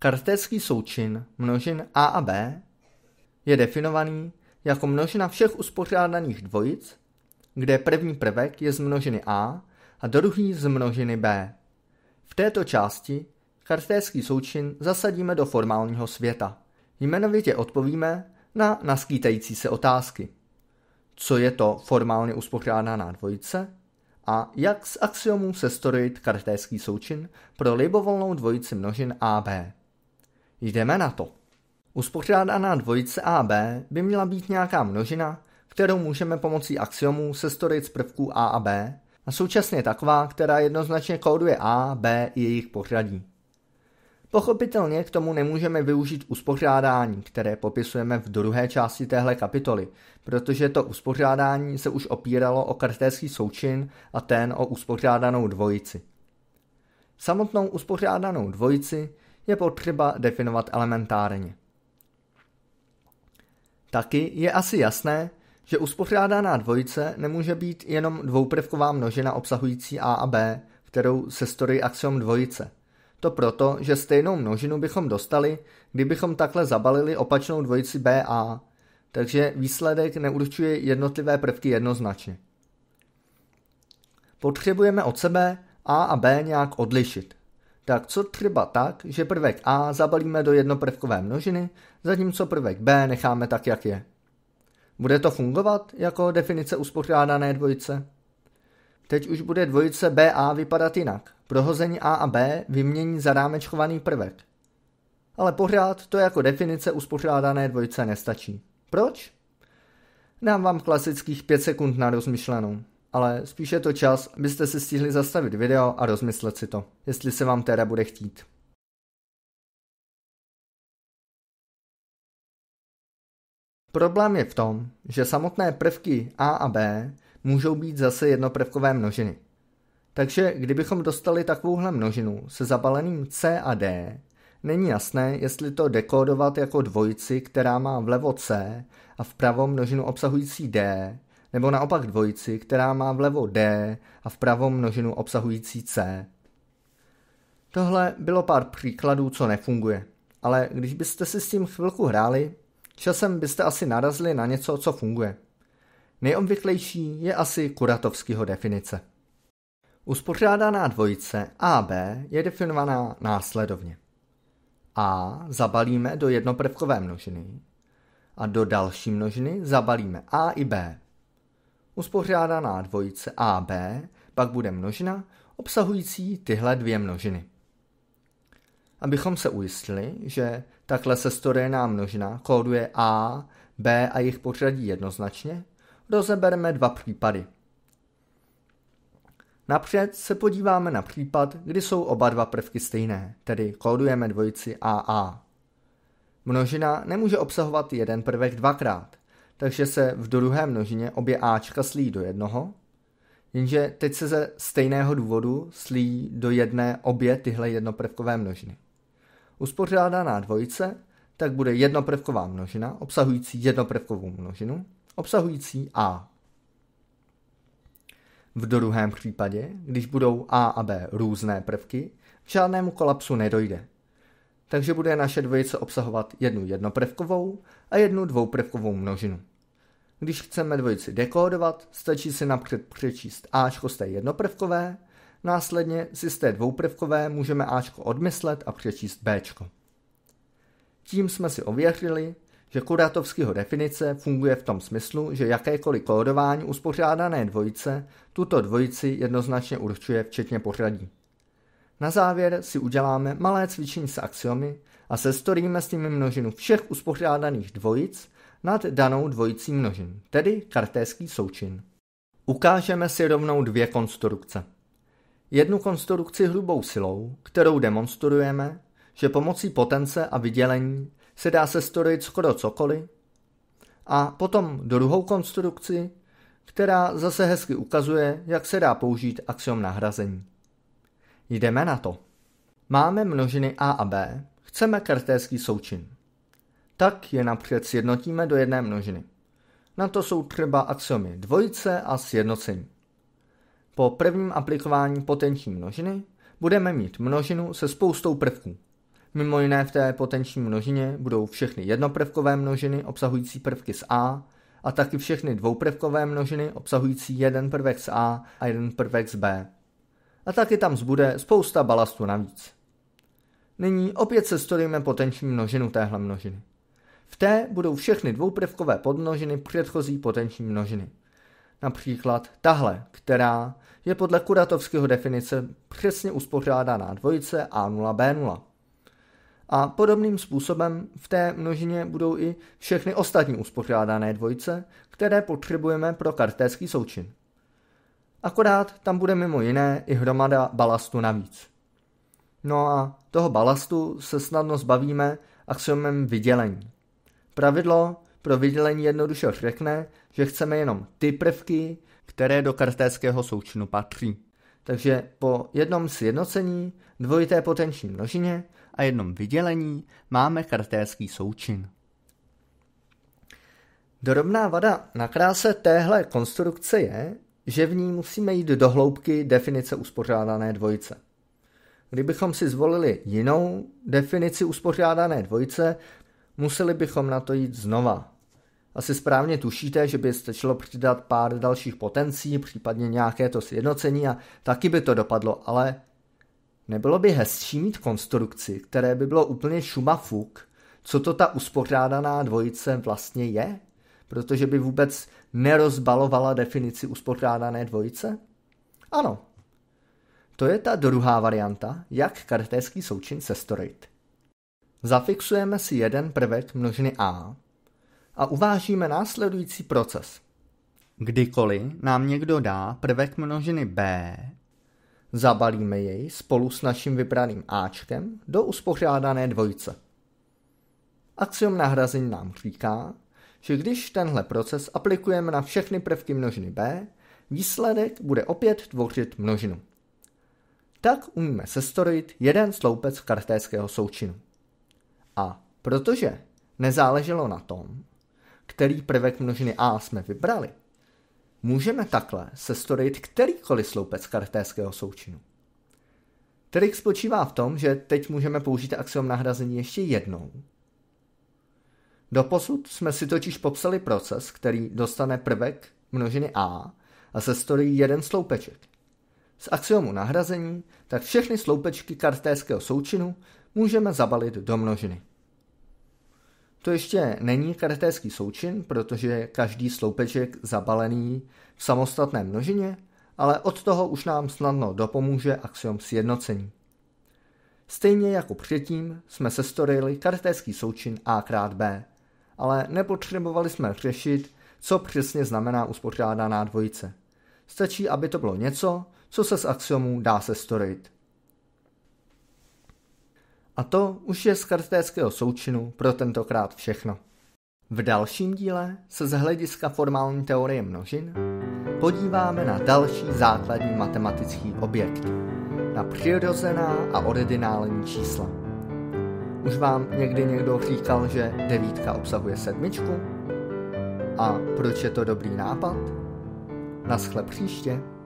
Kartécký součin množin a a b je definovaný jako množina všech uspořádaných dvojic, kde první prvek je z množiny a a druhý z množiny b. V této části kartéský součin zasadíme do formálního světa. Jmenovitě odpovíme na naskýtající se otázky. Co je to formálně uspořádaná dvojice? A jak z axiomů sestorit kartéský součin pro libovolnou dvojici množin a b? Jdeme na to. Uspořádaná dvojice AB by měla být nějaká množina, kterou můžeme pomocí axiomů sestorit z prvků A a B a současně taková, která jednoznačně kóduje A, B i jejich pořadí. Pochopitelně k tomu nemůžeme využít uspořádání, které popisujeme v druhé části téhle kapitoly, protože to uspořádání se už opíralo o kartéský součin a ten o uspořádanou dvojici. Samotnou uspořádanou dvojici je potřeba definovat elementárně. Taky je asi jasné, že uspořádaná dvojice nemůže být jenom dvouprvková množina obsahující A a B, kterou se story axiom dvojice. To proto, že stejnou množinu bychom dostali, kdybychom takhle zabalili opačnou dvojici B a, takže výsledek neurčuje jednotlivé prvky jednoznačně. Potřebujeme od sebe A a B nějak odlišit tak co třeba tak, že prvek A zabalíme do jednoprvkové množiny, zatímco prvek B necháme tak, jak je. Bude to fungovat jako definice uspořádané dvojice? Teď už bude dvojice BA vypadat jinak. Prohození A a B vymění za rámečkovaný prvek. Ale pořád to jako definice uspořádané dvojice nestačí. Proč? Dám vám klasických 5 sekund na rozmyšlenou ale spíš je to čas, abyste si stihli zastavit video a rozmyslet si to, jestli se vám teda bude chtít. Problém je v tom, že samotné prvky A a B můžou být zase jednoprvkové množiny. Takže kdybychom dostali takovouhle množinu se zabaleným C a D, není jasné, jestli to dekodovat jako dvojici, která má vlevo C a vpravo množinu obsahující D, nebo naopak dvojici, která má vlevo D a vpravo množinu obsahující C. Tohle bylo pár příkladů, co nefunguje, ale když byste si s tím chvilku hráli, časem byste asi narazili na něco, co funguje. Nejobvyklejší je asi Kuratovského definice. Uspořádaná dvojice AB je definovaná následovně. A zabalíme do jednoprvkové množiny a do další množiny zabalíme A i B uspořádaná dvojice AB pak bude množina obsahující tyhle dvě množiny. Abychom se ujistili, že takhle sestorená množina kóduje A, B a jejich pořadí jednoznačně, rozebereme dva případy. Napřed se podíváme na případ, kdy jsou oba dva prvky stejné, tedy kódujeme dvojici AA. Množina nemůže obsahovat jeden prvek dvakrát, takže se v druhé množině obě Ačka slí do jednoho, jenže teď se ze stejného důvodu slí do jedné obě tyhle jednoprvkové množiny. Uspořádaná dvojice tak bude jednoprvková množina obsahující jednoprvkovou množinu obsahující A. V druhém případě, když budou A a B různé prvky, k žádnému kolapsu nedojde. Takže bude naše dvojice obsahovat jednu jednoprvkovou a jednu dvouprvkovou množinu. Když chceme dvojici dekódovat, stačí si napřed přečíst Ačko z té jednoprvkové, následně si z té dvouprvkové můžeme Ačko odmyslet a přečíst Bčko. Tím jsme si ověřili, že Kuratovského definice funguje v tom smyslu, že jakékoliv kódování uspořádané dvojice tuto dvojici jednoznačně určuje včetně pořadí. Na závěr si uděláme malé cvičení s axiomy a sestoríme s nimi množinu všech uspořádaných dvojic nad danou dvojicí množin, tedy kartéský součin. Ukážeme si rovnou dvě konstrukce. Jednu konstrukci hrubou silou, kterou demonstrujeme, že pomocí potence a vydělení se dá sestorit skoro cokoliv, a potom druhou konstrukci, která zase hezky ukazuje, jak se dá použít axiom nahrazení. Jdeme na to. Máme množiny a a b, chceme kartéský součin tak je napřed sjednotíme do jedné množiny. Na to jsou třeba axiomy dvojice a sjednocení. Po prvním aplikování potenční množiny budeme mít množinu se spoustou prvků. Mimo jiné v té potenční množině budou všechny jednoprvkové množiny obsahující prvky z A a taky všechny dvouprvkové množiny obsahující jeden prvek z A a jeden prvek z B. A taky tam zbude spousta balastu navíc. Nyní opět se studujeme potenční množinu téhle množiny. V té budou všechny dvouprvkové podmnožiny předchozí potenční množiny. Například tahle, která je podle kuratovského definice přesně uspořádaná dvojice A0B0. A podobným způsobem v té množině budou i všechny ostatní uspořádané dvojice, které potřebujeme pro kartéský součin. Akorát tam bude mimo jiné i hromada balastu navíc. No a toho balastu se snadno zbavíme axiomem vydělení. Pravidlo pro vydělení jednoduše řekne, že chceme jenom ty prvky, které do kartéského součinu patří. Takže po jednom sjednocení, dvojité potenční množině a jednom vydělení máme kartéský součin. Drobná vada na kráse téhle konstrukce je, že v ní musíme jít do hloubky definice uspořádané dvojice. Kdybychom si zvolili jinou definici uspořádané dvojice, museli bychom na to jít znova. Asi správně tušíte, že by stačilo přidat pár dalších potencí, případně nějaké to sjednocení a taky by to dopadlo, ale nebylo by hezčí mít konstrukci, které by bylo úplně šumafuk, co to ta uspořádaná dvojice vlastně je? Protože by vůbec nerozbalovala definici uspořádané dvojice? Ano. To je ta druhá varianta, jak kartéský součin sestorit. Zafixujeme si jeden prvek množiny a a uvážíme následující proces. Kdykoliv nám někdo dá prvek množiny b, zabalíme jej spolu s naším vybraným Ačkem do uspořádané dvojice. Axiom nahrazení nám říká, že když tenhle proces aplikujeme na všechny prvky množiny b, výsledek bude opět tvořit množinu. Tak umíme sestrojit jeden sloupec kartéského součinu. A protože nezáleželo na tom, který prvek množiny A jsme vybrali, můžeme takhle sestorit kterýkoliv sloupec kartéského součinu. Trik spočívá v tom, že teď můžeme použít axiom nahrazení ještě jednou. Doposud jsme si totiž popsali proces, který dostane prvek množiny A a sestorí jeden sloupeček. Z axiomu nahrazení tak všechny sloupečky kartéského součinu můžeme zabalit do množiny. To ještě není karetéský součin, protože každý sloupeček zabalený v samostatné množině, ale od toho už nám snadno dopomůže axiom sjednocení. Stejně jako předtím jsme se storili karetéský součin A krát B, ale nepotřebovali jsme řešit, co přesně znamená uspořádaná dvojice. Stačí, aby to bylo něco, co se z axiomů dá se storit. A to už je z kartéckého součinu pro tentokrát všechno. V dalším díle se z hlediska formální teorie množin podíváme na další základní matematický objekt, na přirozená a ordinální čísla. Už vám někdy někdo říkal, že devítka obsahuje sedmičku? A proč je to dobrý nápad? Naschle příště.